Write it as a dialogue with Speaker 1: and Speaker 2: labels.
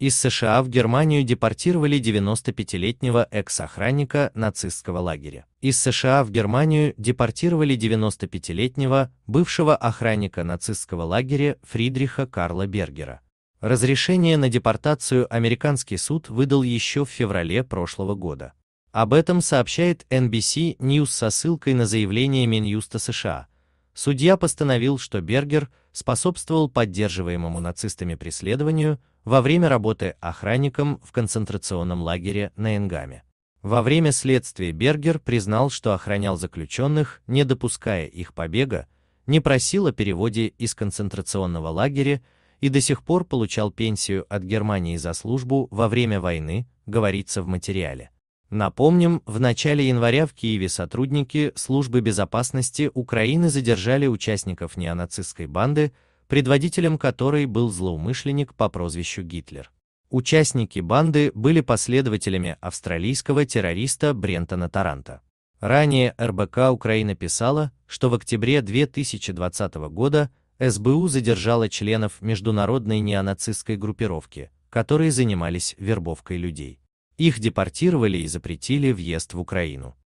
Speaker 1: Из США в Германию депортировали 95-летнего экс-охранника нацистского лагеря. Из США в Германию депортировали 95-летнего бывшего охранника нацистского лагеря Фридриха Карла Бергера. Разрешение на депортацию американский суд выдал еще в феврале прошлого года. Об этом сообщает NBC News со ссылкой на заявление Минюста США. Судья постановил, что Бергер способствовал поддерживаемому нацистами преследованию, во время работы охранником в концентрационном лагере на Энгаме. Во время следствия Бергер признал, что охранял заключенных, не допуская их побега, не просил о переводе из концентрационного лагеря и до сих пор получал пенсию от Германии за службу во время войны, говорится в материале. Напомним, в начале января в Киеве сотрудники Службы безопасности Украины задержали участников неонацистской банды, предводителем которой был злоумышленник по прозвищу Гитлер. Участники банды были последователями австралийского террориста Брентона Таранта. Ранее РБК Украина писала, что в октябре 2020 года СБУ задержала членов международной неонацистской группировки, которые занимались вербовкой людей. Их депортировали и запретили въезд в Украину.